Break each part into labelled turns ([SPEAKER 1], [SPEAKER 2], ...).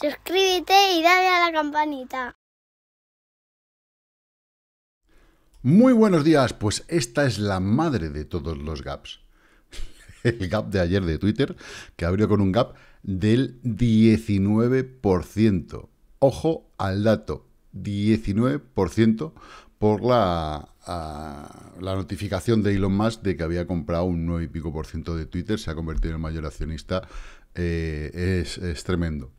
[SPEAKER 1] Suscríbete y dale a la campanita. Muy buenos días, pues esta es la madre de todos los gaps. El gap de ayer de Twitter, que abrió con un gap del 19%. Ojo al dato, 19% por la, notificación de Elon Musk de que había comprado un 9 y pico por ciento de Twitter, se ha convertido en el mayor accionista, eh, es tremendo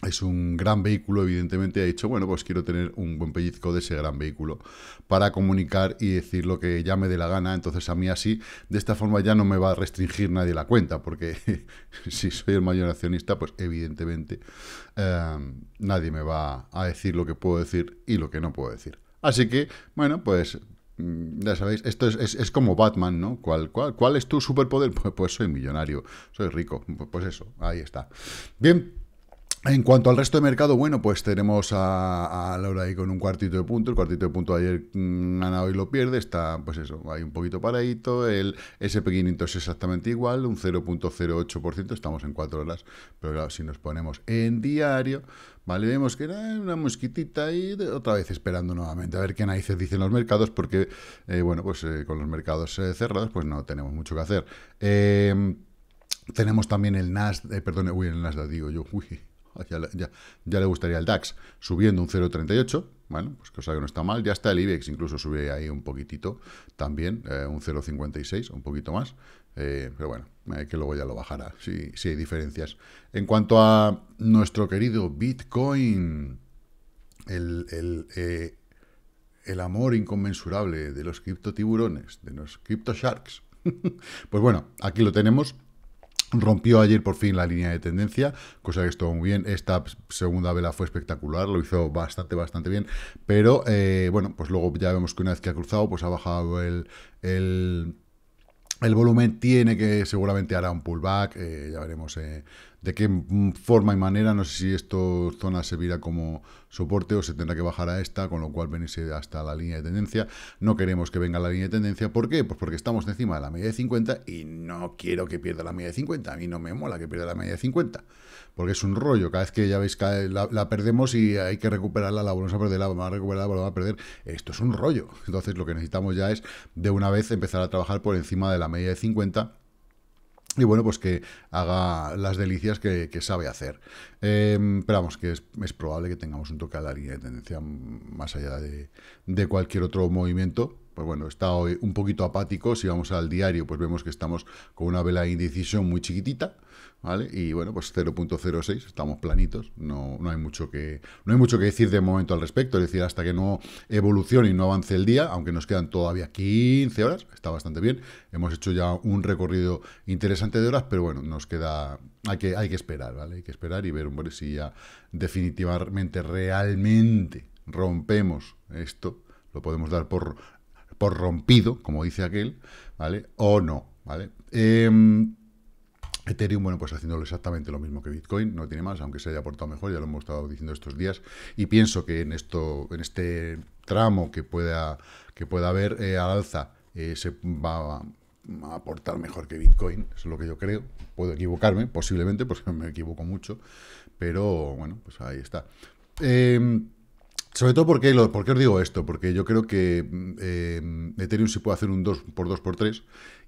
[SPEAKER 1] es un gran vehículo, evidentemente ha dicho, bueno, pues quiero tener un buen pellizco de ese gran vehículo para comunicar y decir lo que ya me dé la gana, entonces a mí así, de esta forma ya no me va a restringir nadie la cuenta, porque si soy el mayor accionista, pues evidentemente em, nadie me va a decir lo que puedo decir y lo que no puedo decir. Así que, bueno, pues mm, ya sabéis, esto es, como Batman, ¿no? ¿Cuál, cuál, cuál es tu superpoder? Pues, pues, soy millonario, soy rico, pues, pues eso, ahí está. Bien, en cuanto al resto de mercado, bueno, pues tenemos a, Laura ahí con un cuartito de punto. El cuartito de punto ayer gana mm, hoy lo pierde. Está, pues eso, hay un poquito paradito. El SP500 es exactamente igual, un 0.08%. Estamos en cuatro horas. Pero claro, si nos ponemos en diario, ¿vale? Vemos que era una mosquitita y otra vez esperando nuevamente a ver qué narices dicen los mercados. Porque, eh, bueno, pues eh, con los mercados eh, cerrados, pues no tenemos mucho que hacer. Em, tenemos también el Nasdaq, perdón, uy, el Nasdaq digo yo, uy, ya, le gustaría el DAX subiendo un 0,38, bueno, pues cosa que no está mal, ya está el IBEX, incluso sube ahí un poquitito también, eh, un 0,56, un poquito más, eh, pero bueno, eh, que luego ya lo bajará, si, hay diferencias. En cuanto a nuestro querido Bitcoin, el, el amor inconmensurable de los criptotiburones, de los cripto sharks, pues bueno, aquí lo tenemos, Rompió ayer por fin la línea de tendencia, cosa que estuvo muy bien. Esta segunda vela fue espectacular, lo hizo bastante, bastante bien. Pero eh, bueno, pues luego ya vemos que una vez que ha cruzado, pues ha bajado el, volumen tiene que seguramente hará un pullback, eh, ya veremos eh, ¿De qué forma y manera? No sé si esto zona servirá como soporte o se tendrá que bajar a esta, con lo cual venirse hasta la línea de tendencia. No queremos que venga la línea de tendencia. ¿Por qué? Pues porque estamos encima de la media de 50 y no quiero que pierda la media de 50. A mí no me mola que pierda la media de 50. Porque es un rollo. Cada vez que ya veis, que la, perdemos y hay que recuperarla, la volvemos a perder, la vamos a recuperar, la volvemos a perder. Esto es un rollo. Entonces lo que necesitamos ya es de una vez empezar a trabajar por encima de la media de 50 y bueno, pues que haga las delicias que, sabe hacer. Eh, pero vamos, que es, es, probable que tengamos un toque a la línea de tendencia más allá de, de cualquier otro movimiento pues bueno, está hoy un poquito apático. Si vamos al diario, pues vemos que estamos con una vela de indecisión muy chiquitita, ¿vale? Y bueno, pues 0.06, estamos planitos, no, no, hay mucho que, no hay mucho que decir de momento al respecto. Es decir, hasta que no evolucione y no avance el día, aunque nos quedan todavía 15 horas, está bastante bien. Hemos hecho ya un recorrido interesante de horas, pero bueno, nos queda, hay que, hay que esperar, ¿vale? Hay que esperar y ver si ya definitivamente, realmente rompemos esto lo podemos dar por por rompido, como dice aquel, ¿vale? O no, ¿vale? Em, Ethereum, bueno, pues haciéndolo exactamente lo mismo que Bitcoin, no tiene más, aunque se haya aportado mejor, ya lo hemos estado diciendo estos días, y pienso que en esto, en este tramo que pueda, que pueda haber eh, al alza, eh, se va a, aportar mejor que Bitcoin, eso es lo que yo creo, puedo equivocarme, posiblemente, porque me equivoco mucho, pero bueno, pues ahí está. Eh, sobre todo porque, lo, porque os digo esto, porque yo creo que mm, em, Ethereum se puede hacer un 2 por 2 por 3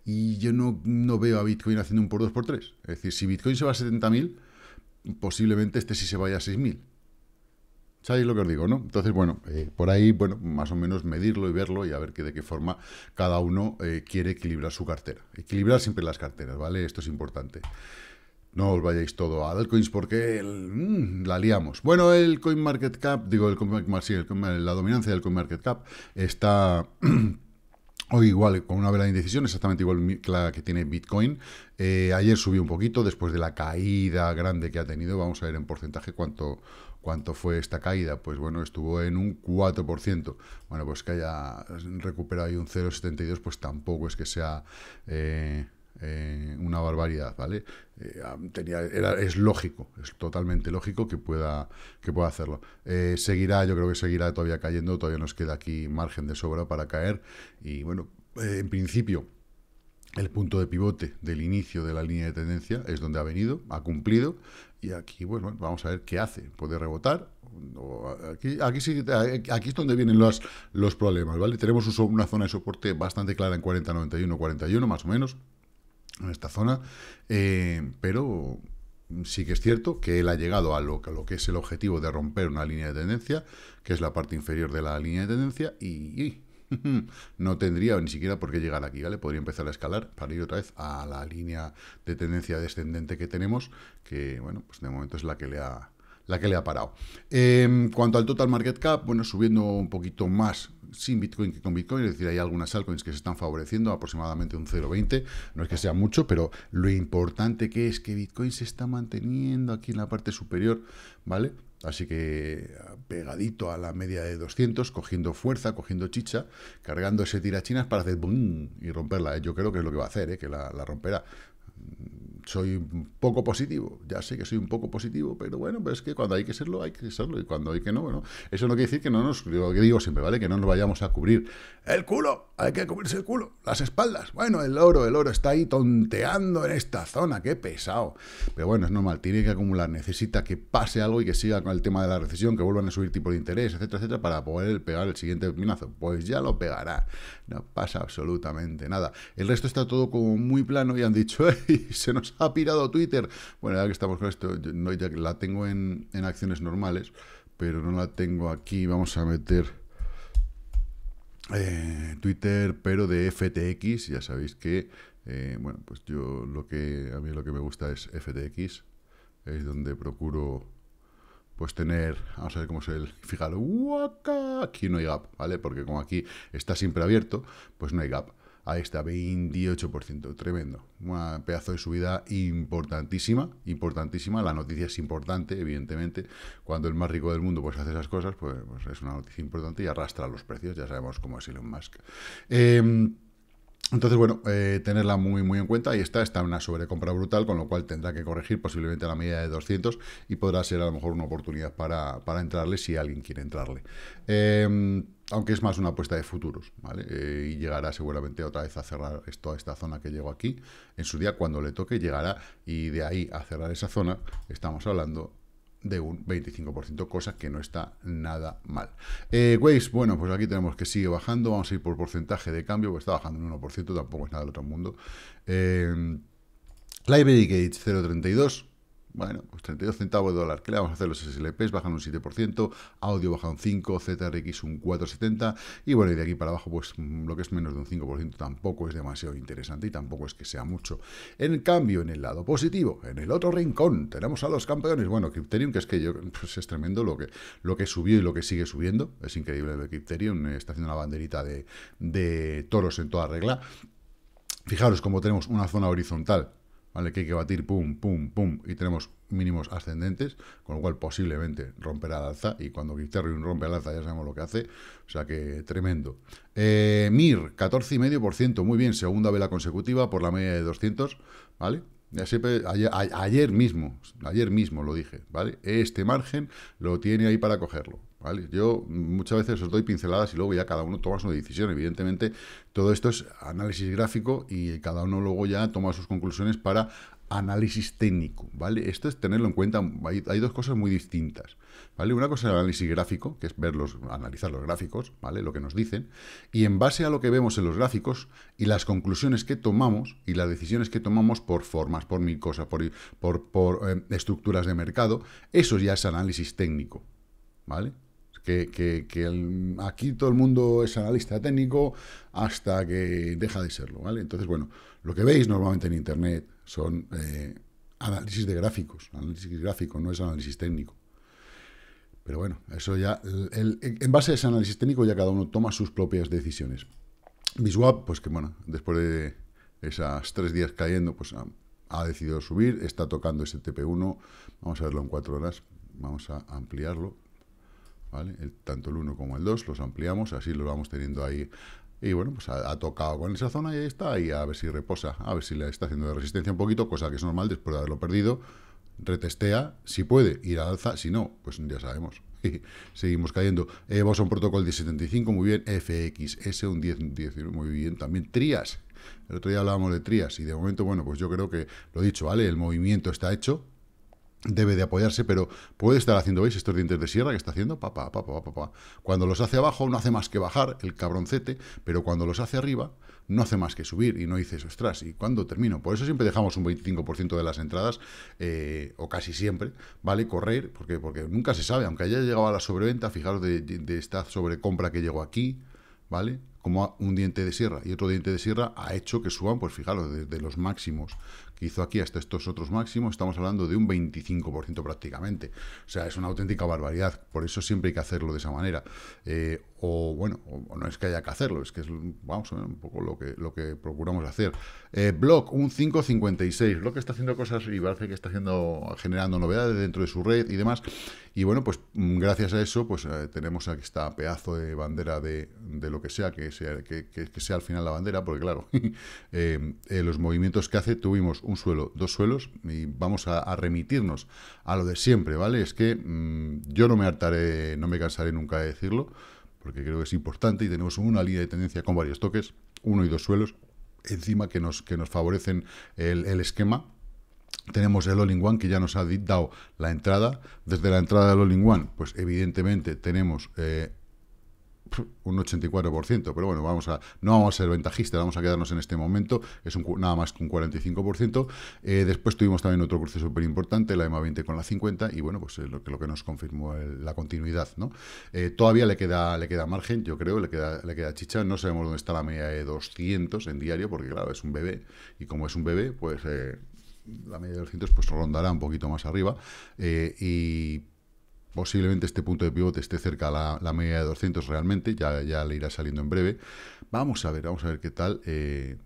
[SPEAKER 1] y yo no, veo a Bitcoin haciendo un por 2 por 3. Es decir, si Bitcoin se va a 70.000, posiblemente este sí se vaya a 6.000. ¿Sabéis lo que os digo, no? Entonces, bueno, eh, por ahí, bueno, más o menos medirlo y verlo y a ver que de qué forma cada uno eh, quiere equilibrar su cartera. Equilibrar siempre las carteras, ¿vale? Esto es importante. No os vayáis todo a altcoins porque mm, la liamos. Bueno, el CoinMarketCap, digo, el, sí, el, la dominancia del cap está hoy igual, con una vela de indecisión, exactamente igual que la que tiene Bitcoin. Eh, ayer subió un poquito después de la caída grande que ha tenido. Vamos a ver en porcentaje cuánto, ¿Cuánto fue esta caída? Pues bueno, estuvo en un 4%. Bueno, pues que haya recuperado ahí un 0,72, pues tampoco es que sea... Eh, eh, una barbaridad, ¿vale? Eh, era, es lógico, es totalmente lógico que pueda, que pueda hacerlo. Eh, seguirá, yo creo que seguirá todavía cayendo, todavía nos queda aquí margen de sobra para caer y bueno, en principio el punto de pivote del inicio de la línea de tendencia es donde ha venido, ha cumplido, y aquí, bueno, vamos a ver qué hace. ¿Puede rebotar? aquí, aquí, sí, aquí es donde vienen los, los problemas, ¿vale? Tenemos una zona de soporte bastante clara en 91 41 más o menos, en esta zona, eh, pero sí que es cierto que él ha llegado a lo, que es el objetivo de romper una línea de tendencia, que es la parte inferior de la línea de tendencia, y, no tendría ni siquiera por qué llegar aquí, ¿vale? Podría empezar a escalar para ir otra vez a la línea de tendencia descendente que tenemos, que, bueno, pues de momento es la que le ha, la que le ha parado. En em, cuanto al total market cap, bueno, subiendo un poquito más sin Bitcoin que con Bitcoin, es decir, hay algunas altcoins que se están favoreciendo, aproximadamente un 0,20, no es que sea mucho, pero lo importante que es que Bitcoin se está manteniendo aquí en la parte superior, ¿vale? Así que pegadito a la media de 200, cogiendo fuerza, cogiendo chicha, cargando ese tirachinas para hacer boom y romperla. ¿eh? Yo creo que es lo que va a hacer, ¿eh? que la, la romperá soy un poco positivo, ya sé que soy un poco positivo, pero bueno, pues es que cuando hay que serlo, hay que serlo, y cuando hay que no, bueno, eso no quiere decir que no nos, lo que digo siempre, ¿vale? Que no nos vayamos a cubrir el culo, hay que cubrirse el culo, las espaldas, bueno, el oro, el oro está ahí tonteando en esta zona, qué pesado, pero bueno, es normal, tiene que acumular, necesita que pase algo y que siga con el tema de la recesión, que vuelvan a subir tipo de interés, etcétera, etcétera, para poder pegar el siguiente minazo, pues ya lo pegará, no pasa absolutamente nada, el resto está todo como muy plano y han dicho, Y se nos ha pirado Twitter. Bueno, ya que estamos con esto, ya que la tengo en, acciones normales, pero no la tengo aquí. Vamos a meter... Eh, Twitter, pero de FTX. Ya sabéis que, eh, bueno, pues yo lo que a mí lo que me gusta es FTX, es donde procuro, pues tener, vamos a ver cómo es el, fijaros, aquí no hay gap, ¿vale? Porque como aquí está siempre abierto, pues no hay gap. Ahí está, 28%, tremendo. Un pedazo de subida importantísima, importantísima. La noticia es importante, evidentemente. Cuando el más rico del mundo pues hace esas cosas, pues, pues es una noticia importante y arrastra los precios. Ya sabemos cómo es Elon Musk. Em, entonces, bueno, eh, tenerla muy, muy en cuenta. Ahí está, está una sobrecompra brutal, con lo cual tendrá que corregir posiblemente a la medida de 200 y podrá ser a lo mejor una oportunidad para, entrarle si alguien quiere entrarle. Em, aunque es más una apuesta de futuros, ¿vale? Eh, y llegará seguramente otra vez a cerrar esto esta zona que llegó aquí. En su día, cuando le toque, llegará y de ahí a cerrar esa zona, estamos hablando de un 25%, cosa que no está nada mal. Eh, bueno, pues aquí tenemos que sigue bajando, vamos a ir por porcentaje de cambio, pues está bajando un 1%, tampoco es nada del otro mundo. Eh, Library Gate 0.32, bueno, pues 32 centavos de dólar. ¿Qué le vamos a hacer? Los SLPs bajan un 7%, audio baja un 5%, ZRX un 4,70%. Y bueno, y de aquí para abajo, pues mm, lo que es menos de un 5% tampoco es demasiado interesante y tampoco es que sea mucho. En cambio, en el lado positivo, en el otro rincón, tenemos a los campeones. Bueno, Crypterium, que es que yo, pues, es tremendo lo que, lo que subió y lo que sigue subiendo. Es increíble lo Crypterium. Eh, está haciendo la banderita de, de toros en toda regla. Fijaros cómo tenemos una zona horizontal ¿vale? Que hay que batir pum, pum, pum, y tenemos mínimos ascendentes, con lo cual posiblemente romperá al alza, y cuando Ethereum rompe al alza ya sabemos lo que hace, o sea que tremendo. Eh, MIR, 14,5%, muy bien, segunda vela consecutiva por la media de 200, ¿vale? ayer, mismo, ayer mismo lo dije, ¿vale? Este margen lo tiene ahí para cogerlo, ¿vale? Yo muchas veces os doy pinceladas y luego ya cada uno toma su decisión. Evidentemente, todo esto es análisis gráfico y cada uno luego ya toma sus conclusiones para análisis técnico, ¿vale? Esto es tenerlo en cuenta, hay, dos cosas muy distintas, ¿vale? Una cosa es el análisis gráfico, que es verlos, analizar los gráficos, ¿vale? Lo que nos dicen, y en base a lo que vemos en los gráficos y las conclusiones que tomamos y las decisiones que tomamos por formas, por mil cosas, por, por em, estructuras de mercado, eso ya es análisis técnico, ¿vale? que, aquí todo el mundo es analista técnico hasta que deja de serlo, ¿vale? Entonces, bueno, lo que veis normalmente en Internet, son eh, análisis de gráficos, análisis gráfico, no es análisis técnico. Pero bueno, eso ya, en base a ese análisis técnico ya cada uno toma sus propias decisiones. Biswap, pues que bueno, después de esas tres días cayendo, pues ha, decidido subir, está tocando ese TP1, vamos a verlo en cuatro horas, vamos a ampliarlo, ¿vale? tanto el 1 como el 2 los ampliamos, así lo vamos teniendo ahí y bueno, pues ha, tocado con esa zona y ahí está, y a ver si reposa, a ver si le está haciendo de resistencia un poquito, cosa que es normal después de haberlo perdido. Retestea, si puede, ir al alza, si no, pues ya sabemos. seguimos cayendo. Eh, un Protocol de 75, muy bien. FXS, un 10, 10, muy bien. También Trias. El otro día hablábamos de Trias y de momento, bueno, pues yo creo que lo dicho, ¿vale? El movimiento está hecho, debe de apoyarse, pero puede estar haciendo, ¿veis? Estos dientes de sierra que está haciendo, papá, papá, papá, papá, Cuando los hace abajo no hace más que bajar, el cabroncete, pero cuando los hace arriba no hace más que subir y no dices, ostras, ¿y cuándo termino? Por eso siempre dejamos un 25% de las entradas, eh, o casi siempre, ¿vale? Correr, porque, porque nunca se sabe, aunque haya llegado a la sobreventa, fijaros de, esta sobrecompra que llegó aquí, ¿vale? Como un diente de sierra y otro diente de sierra ha hecho que suban, pues fijaros, de los máximos hizo aquí hasta estos otros máximos, estamos hablando de un 25% prácticamente. O sea, es una auténtica barbaridad. Por eso siempre hay que hacerlo de esa manera. Eh, o bueno, no es que haya que hacerlo, es que es, vamos un poco lo que, lo que procuramos hacer. Eh, Block, un 5.56. que está haciendo cosas y parece que está haciendo, generando novedades dentro de su red y demás. Y bueno, pues mm, gracias a eso, pues eh, tenemos aquí esta pedazo de bandera de, de lo que sea, que sea, que, sea al final la bandera, porque claro, eh, los movimientos que hace, tuvimos un suelo, dos suelos, y vamos a, remitirnos a lo de siempre, ¿vale? Es que mm, yo no me hartaré, no me cansaré nunca de decirlo, porque creo que es importante y tenemos una línea de tendencia con varios toques, uno y dos suelos, encima que nos, que nos favorecen el, esquema. Tenemos el All-in-One que ya nos ha dado la entrada. Desde la entrada del All-in-One, pues evidentemente tenemos... Eh, un 84%, pero bueno, vamos a, no vamos a ser ventajistas, vamos a quedarnos en este momento, es un, nada más que un 45%. Eh, después tuvimos también otro cruce súper importante, la EMA 20 con la 50, y bueno, pues lo, que, lo que nos confirmó la continuidad. ¿no? Eh, todavía le queda, le queda margen, yo creo, le queda, le queda chicha, no sabemos dónde está la media de 200 en diario, porque claro, es un bebé, y como es un bebé, pues... Eh, la media de 200 pues rondará un poquito más arriba y posiblemente este punto de pivote esté cerca a la, media de 200 realmente, ya, ya, le irá saliendo en breve. Vamos a ver, vamos a ver qué tal. Eh,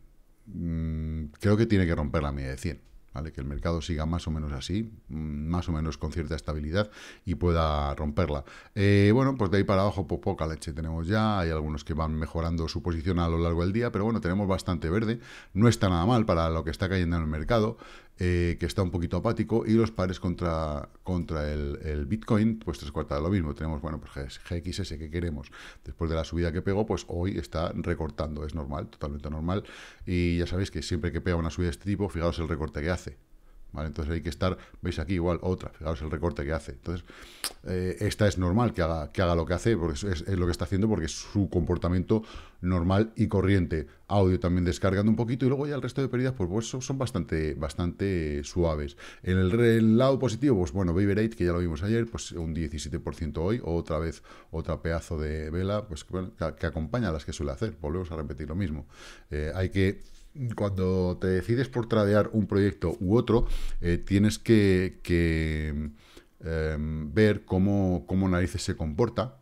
[SPEAKER 1] mm, creo que tiene que romper la media de 100, ¿vale? Que el mercado siga más o menos así, mm, más o menos con cierta estabilidad y pueda romperla. Eh, bueno, pues de ahí para abajo pues poca leche tenemos ya, hay algunos que van mejorando su posición a lo largo del día, pero bueno, tenemos bastante verde, no está nada mal para lo que está cayendo en el mercado. Eh, que está un poquito apático, y los pares contra, contra el, Bitcoin, pues tres cuartas de lo mismo. Tenemos, bueno, pues GXS que queremos. Después de la subida que pegó, pues hoy está recortando. Es normal, totalmente normal. Y ya sabéis que siempre que pega una subida de este tipo, fijaos el recorte que hace. Entonces hay que estar, veis aquí igual otra, fijaros el recorte que hace. Entonces, eh, esta es normal que haga, que haga lo que hace, porque es, lo que está haciendo, porque es su comportamiento normal y corriente. Audio también descargando un poquito, y luego ya el resto de pérdidas, pues, pues son bastante, bastante suaves. En el, lado positivo, pues bueno, Baby que ya lo vimos ayer, pues un 17% hoy, otra vez otra pedazo de vela, pues que, acompaña a las que suele hacer, volvemos a repetir lo mismo. Eh, hay que cuando te decides por tradear un proyecto u otro, eh, tienes que, em, ver cómo, cómo narices se comporta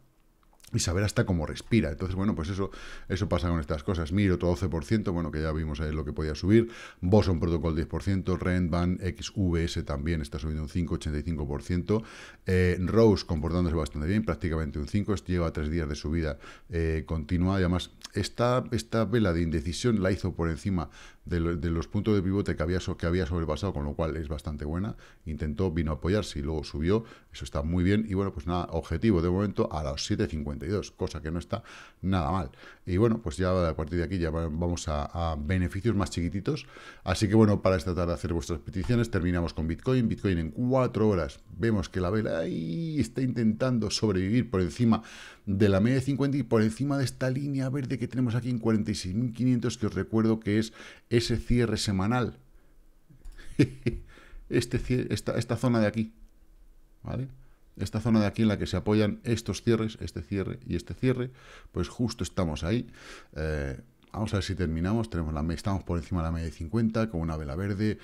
[SPEAKER 1] y saber hasta cómo respira. Entonces, bueno, pues eso, eso pasa con estas cosas. Miro, otro 12%, bueno, que ya vimos ahí lo que podía subir. Boson Protocol 10%, Rentban, XVS también está subiendo un 5,85%. 85%. Eh, Rose comportándose bastante bien, prácticamente un 5, este lleva tres días de subida eh, continua. Y además, esta vela de indecisión la hizo por encima de, los puntos de pivote que había, que había sobrepasado, con lo cual es bastante buena. Intentó, vino a apoyarse y luego subió. Eso está muy bien. Y bueno, pues nada, objetivo de momento a los 7.52, cosa que no está nada mal. Y bueno, pues ya a partir de aquí ya vamos a, beneficios más chiquititos. Así que bueno, para esta tarde hacer vuestras peticiones, terminamos con Bitcoin. Bitcoin en cuatro horas vemos que la vela ahí está intentando sobrevivir por encima de la media de 50 y por encima de esta línea verde que tenemos aquí en 46.500, que os recuerdo que es ese cierre semanal. Este, esta, esta zona de aquí, ¿vale? Esta zona de aquí en la que se apoyan estos cierres, este cierre y este cierre, pues justo estamos ahí. Eh, vamos a ver si terminamos. Tenemos la, estamos por encima de la media de 50 con una vela verde.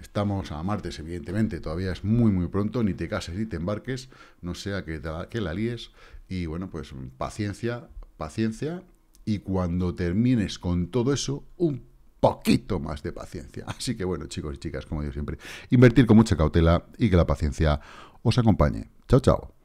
[SPEAKER 1] Estamos a martes, evidentemente, todavía es muy muy pronto, ni te cases ni te embarques, no sea que, que la líes. Y bueno, pues paciencia, paciencia. Y cuando termines con todo eso, un poquito más de paciencia. Así que bueno, chicos y chicas, como digo siempre, invertir con mucha cautela y que la paciencia os acompañe. Chao, chao.